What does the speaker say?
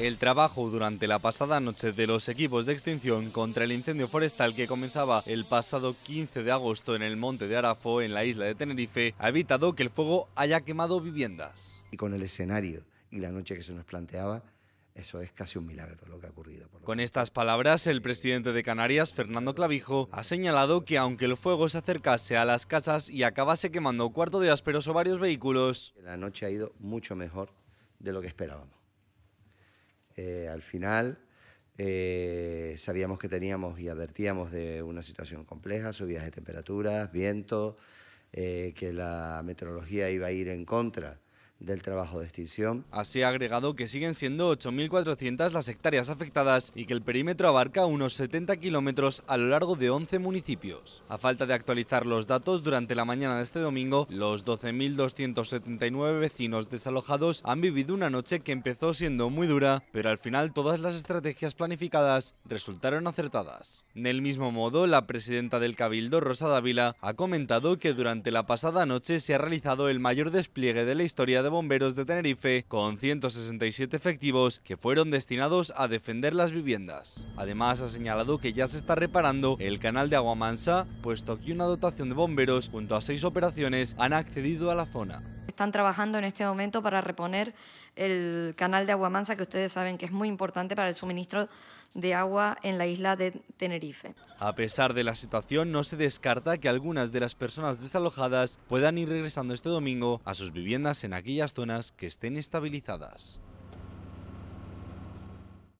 El trabajo durante la pasada noche de los equipos de extinción contra el incendio forestal que comenzaba el pasado 15 de agosto en el monte de Arafo, en la isla de Tenerife, ha evitado que el fuego haya quemado viviendas. Y con el escenario y la noche que se nos planteaba, eso es casi un milagro lo que ha ocurrido. Con estas palabras, el presidente de Canarias, Fernando Clavijo, ha señalado que aunque el fuego se acercase a las casas y acabase quemando cuarto de ásperos o varios vehículos... La noche ha ido mucho mejor de lo que esperábamos. Eh, al final eh, sabíamos que teníamos y advertíamos de una situación compleja, subidas de temperaturas, viento, eh, que la meteorología iba a ir en contra del trabajo de extinción. Así ha agregado que siguen siendo 8.400 las hectáreas afectadas y que el perímetro abarca unos 70 kilómetros a lo largo de 11 municipios. A falta de actualizar los datos, durante la mañana de este domingo, los 12.279 vecinos desalojados han vivido una noche que empezó siendo muy dura, pero al final todas las estrategias planificadas resultaron acertadas. Del mismo modo, la presidenta del Cabildo, Rosa Dávila, ha comentado que durante la pasada noche se ha realizado el mayor despliegue de la historia de Bomberos de Tenerife con 167 efectivos que fueron destinados a defender las viviendas. Además, ha señalado que ya se está reparando el canal de Aguamansa, puesto que una dotación de bomberos junto a seis operaciones han accedido a la zona están trabajando en este momento para reponer el canal de Aguamansa, que ustedes saben que es muy importante para el suministro de agua en la isla de Tenerife. A pesar de la situación, no se descarta que algunas de las personas desalojadas puedan ir regresando este domingo a sus viviendas en aquellas zonas que estén estabilizadas.